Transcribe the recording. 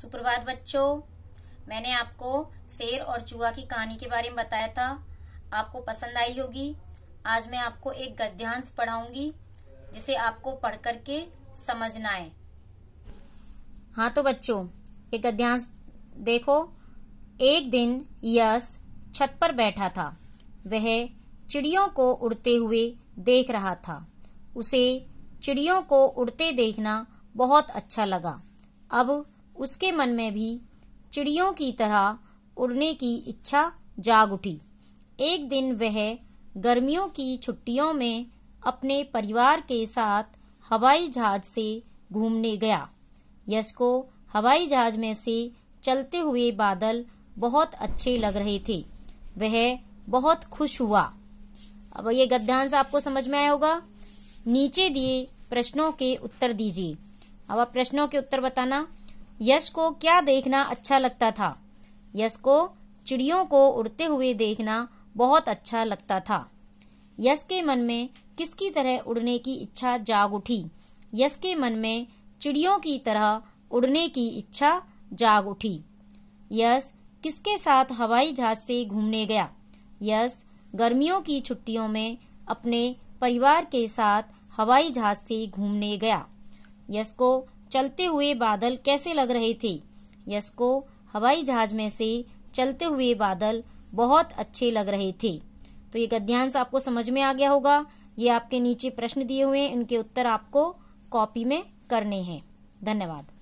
सुप्रभात बच्चों मैंने आपको शेर और चूहा की कहानी के बारे में बताया था आपको पसंद आई होगी आज मैं आपको एक गद्यांश पढ़ाऊंगी जिसे आपको पढ़ करके समझना है हाँ तो बच्चों ये गद्यांश देखो एक दिन यश छत पर बैठा था वह चिड़ियों को उड़ते हुए देख रहा था उसे चिड़ियों को उड़ते देखना बहुत अच्छा लगा अब उसके मन में भी चिड़ियों की तरह उड़ने की इच्छा जाग उठी एक दिन वह गर्मियों की छुट्टियों में अपने परिवार के साथ हवाई जहाज से घूमने गया यश को हवाई जहाज में से चलते हुए बादल बहुत अच्छे लग रहे थे वह बहुत खुश हुआ अब ये गद्यांश आपको समझ में आया होगा नीचे दिए प्रश्नों के उत्तर दीजिए अब आप प्रश्नों के उत्तर बताना यश को क्या देखना अच्छा लगता था यश को चिड़ियों को उड़ते हुए देखना बहुत अच्छा लगता था यश के मन में किसकी तरह उड़ने की इच्छा जाग उठी यश के मन में चिड़ियों की तरह उड़ने की इच्छा जाग उठी यश किसके साथ हवाई जहाज से घूमने गया यश गर्मियों की छुट्टियों में अपने परिवार के साथ हवाई जहाज से घूमने गया यश को चलते हुए बादल कैसे लग रहे थे यश को हवाई जहाज में से चलते हुए बादल बहुत अच्छे लग रहे थे तो ये गद्यांश आपको समझ में आ गया होगा ये आपके नीचे प्रश्न दिए हुए हैं इनके उत्तर आपको कॉपी में करने हैं धन्यवाद